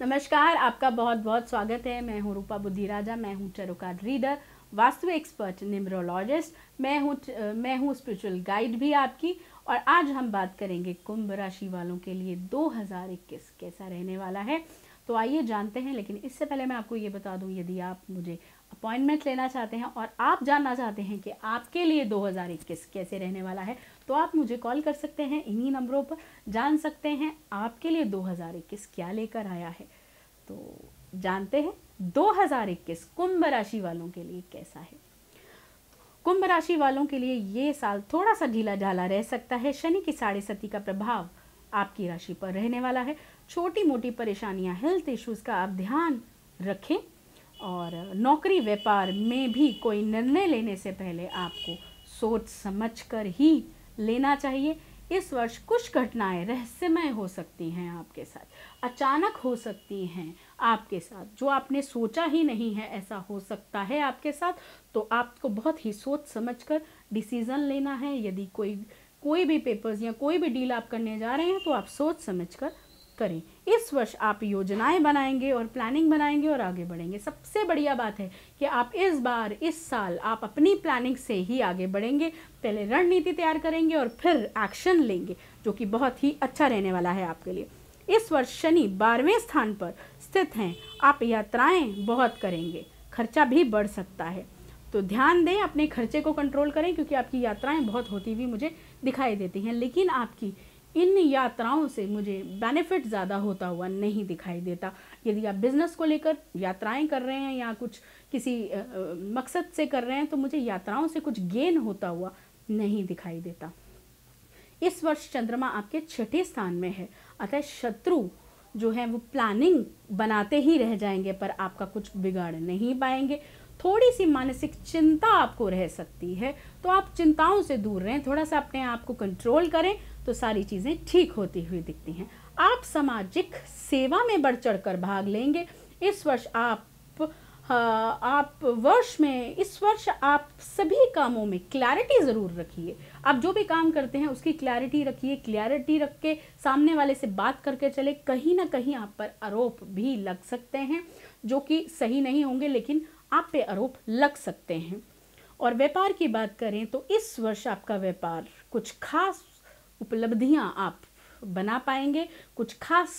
नमस्कार आपका बहुत बहुत स्वागत है मैं हूँ रूपा बुद्धि राजा मैं हूँ चरोकार रीडर वास्तु एक्सपर्ट निम्रोलॉजिस्ट मैं हूँ मैं हूँ स्पिरिचुअल गाइड भी आपकी और आज हम बात करेंगे कुंभ राशि वालों के लिए 2021 कैसा रहने वाला है तो आइए जानते हैं लेकिन इससे पहले मैं आपको ये बता दूं यदि आप मुझे अपॉइंटमेंट लेना चाहते हैं और आप जानना चाहते हैं कि आपके लिए 2021 कैसे रहने वाला है तो आप मुझे कॉल कर सकते हैं इन्हीं नंबरों पर जान सकते हैं आपके लिए 2021 क्या लेकर आया है तो जानते हैं 2021 कुंभ राशि वालों के लिए कैसा है कुंभ राशि वालों के लिए ये साल थोड़ा सा ढीला ढाला रह सकता है शनि की साढ़े सती का प्रभाव आपकी राशि पर रहने वाला है छोटी मोटी परेशानियां हेल्थ इश्यूज का आप ध्यान रखें और नौकरी व्यापार में भी कोई निर्णय लेने से पहले आपको सोच समझ कर ही लेना चाहिए इस वर्ष कुछ घटनाएं रहस्यमय हो सकती हैं आपके साथ अचानक हो सकती हैं आपके साथ जो आपने सोचा ही नहीं है ऐसा हो सकता है आपके साथ तो आपको बहुत ही सोच समझ कर डिसीज़न लेना है यदि कोई कोई भी पेपर्स या कोई भी डील आप करने जा रहे हैं तो आप सोच समझ कर करें इस वर्ष आप योजनाएं बनाएंगे और प्लानिंग बनाएंगे और आगे बढ़ेंगे सबसे बढ़िया बात है कि आप इस बार इस साल आप अपनी प्लानिंग से ही आगे बढ़ेंगे पहले रणनीति तैयार करेंगे और फिर एक्शन लेंगे जो कि बहुत ही अच्छा रहने वाला है आपके लिए इस वर्ष शनि बारहवें स्थान पर स्थित हैं आप यात्राएं बहुत करेंगे खर्चा भी बढ़ सकता है तो ध्यान दें अपने खर्चे को कंट्रोल करें क्योंकि आपकी यात्राएं बहुत होती हुई मुझे दिखाई देती हैं लेकिन आपकी इन यात्राओं से मुझे बेनिफिट ज़्यादा होता हुआ नहीं दिखाई देता यदि आप बिज़नेस को लेकर यात्राएं कर रहे हैं या कुछ किसी मकसद से कर रहे हैं तो मुझे यात्राओं से कुछ गेन होता हुआ नहीं दिखाई देता इस वर्ष चंद्रमा आपके छठे स्थान में है अतः शत्रु जो है वो प्लानिंग बनाते ही रह जाएंगे पर आपका कुछ बिगाड़ नहीं पाएंगे थोड़ी सी मानसिक चिंता आपको रह सकती है तो आप चिंताओं से दूर रहें थोड़ा सा अपने आप को कंट्रोल करें तो सारी चीज़ें ठीक होती हुई दिखती हैं आप सामाजिक सेवा में बढ़ चढ़ कर भाग लेंगे इस वर्ष आप आप वर्ष में इस वर्ष आप सभी कामों में क्लैरिटी ज़रूर रखिए आप जो भी काम करते हैं उसकी क्लैरिटी रखिए क्लैरिटी रख के सामने वाले से बात करके चले कहीं ना कहीं आप पर आरोप भी लग सकते हैं जो कि सही नहीं होंगे लेकिन आप पे आरोप लग सकते हैं और व्यापार की बात करें तो इस वर्ष आपका व्यापार कुछ खास उपलब्धियाँ आप बना पाएंगे कुछ खास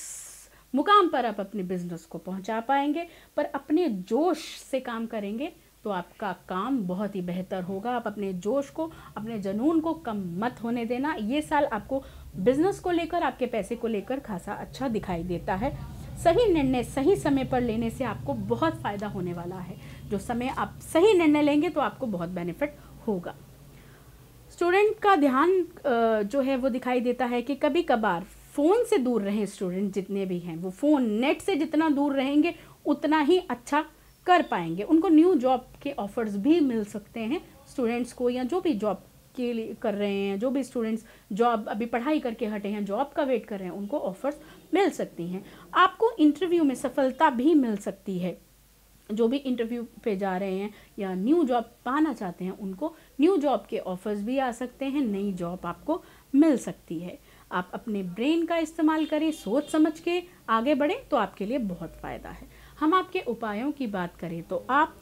मुकाम पर आप अपने बिजनेस को पहुंचा पाएंगे पर अपने जोश से काम करेंगे तो आपका काम बहुत ही बेहतर होगा आप अपने जोश को अपने जनून को कम मत होने देना ये साल आपको बिजनेस को लेकर आपके पैसे को लेकर खासा अच्छा दिखाई देता है सही निर्णय सही समय पर लेने से आपको बहुत फ़ायदा होने वाला है जो समय आप सही निर्णय लेंगे तो आपको बहुत बेनिफिट होगा स्टूडेंट का ध्यान जो है वो दिखाई देता है कि कभी कभार फ़ोन से दूर रहें स्टूडेंट जितने भी हैं वो फ़ोन नेट से जितना दूर रहेंगे उतना ही अच्छा कर पाएंगे उनको न्यू जॉब के ऑफर्स भी मिल सकते हैं स्टूडेंट्स को या जो भी जॉब के लिए कर रहे हैं जो भी स्टूडेंट्स जॉब अभी पढ़ाई करके हटे हैं जॉब का वेट कर रहे हैं उनको ऑफर्स मिल सकती हैं आपको इंटरव्यू में सफलता भी मिल सकती है जो भी इंटरव्यू पे जा रहे हैं या न्यू जॉब पाना चाहते हैं उनको न्यू जॉब के ऑफर्स भी आ सकते हैं नई जॉब आपको मिल सकती है आप अपने ब्रेन का इस्तेमाल करें सोच समझ के आगे बढ़ें तो आपके लिए बहुत फ़ायदा है हम आपके उपायों की बात करें तो आप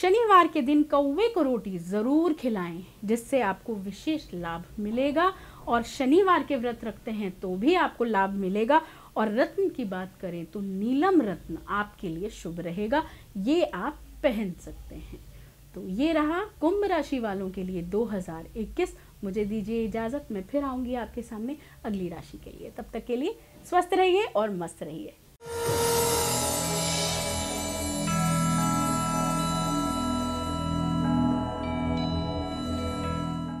शनिवार के दिन कौवे को रोटी ज़रूर खिलाएं जिससे आपको विशेष लाभ मिलेगा और शनिवार के व्रत रखते हैं तो भी आपको लाभ मिलेगा और रत्न की बात करें तो नीलम रत्न आपके लिए शुभ रहेगा ये आप पहन सकते हैं तो ये रहा कुंभ राशि वालों के लिए 2021 मुझे दीजिए इजाज़त मैं फिर आऊँगी आपके सामने अगली राशि के लिए तब तक के लिए स्वस्थ रहिए और मस्त रहिए